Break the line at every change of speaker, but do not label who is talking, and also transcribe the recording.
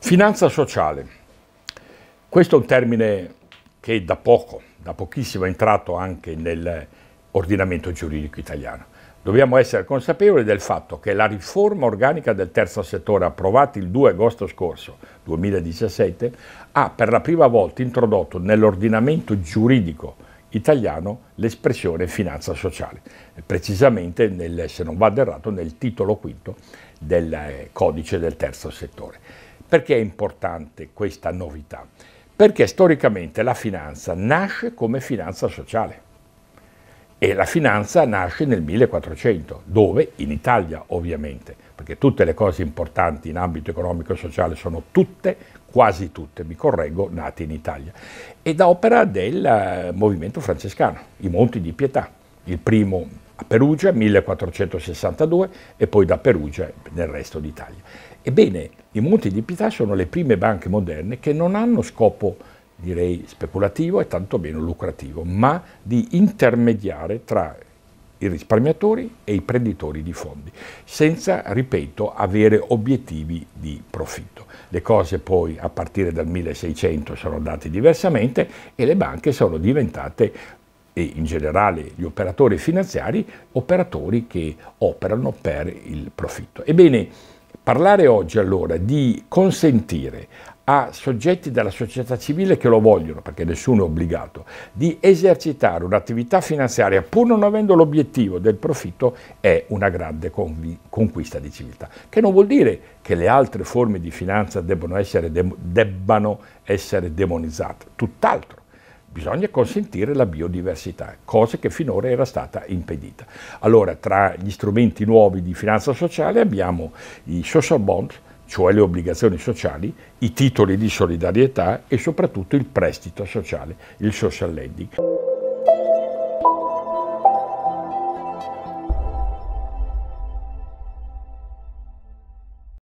Finanza sociale. Questo è un termine che da poco, da pochissimo è entrato anche nell'ordinamento giuridico italiano. Dobbiamo essere consapevoli del fatto che la riforma organica del terzo settore approvata il 2 agosto scorso 2017 ha per la prima volta introdotto nell'ordinamento giuridico italiano l'espressione finanza sociale, precisamente nel, se non vado errato nel titolo quinto del eh, codice del terzo settore. Perché è importante questa novità? Perché storicamente la finanza nasce come finanza sociale e la finanza nasce nel 1400, dove? In Italia ovviamente, perché tutte le cose importanti in ambito economico e sociale sono tutte, quasi tutte, mi correggo, nate in Italia, ed opera del eh, movimento francescano, i Monti di Pietà, il primo a Perugia 1462 e poi da Perugia nel resto d'Italia. Ebbene, i Monti di Pietà sono le prime banche moderne che non hanno scopo direi speculativo e tantomeno lucrativo, ma di intermediare tra i risparmiatori e i prenditori di fondi, senza, ripeto, avere obiettivi di profitto. Le cose poi a partire dal 1600 sono andate diversamente e le banche sono diventate e in generale gli operatori finanziari, operatori che operano per il profitto. Ebbene, parlare oggi allora di consentire a soggetti della società civile che lo vogliono, perché nessuno è obbligato, di esercitare un'attività finanziaria pur non avendo l'obiettivo del profitto è una grande conquista di civiltà, che non vuol dire che le altre forme di finanza essere debbano essere demonizzate, tutt'altro. Bisogna consentire la biodiversità, cosa che finora era stata impedita. Allora, tra gli strumenti nuovi di finanza sociale abbiamo i social bonds, cioè le obbligazioni sociali, i titoli di solidarietà e soprattutto il prestito sociale, il social lending.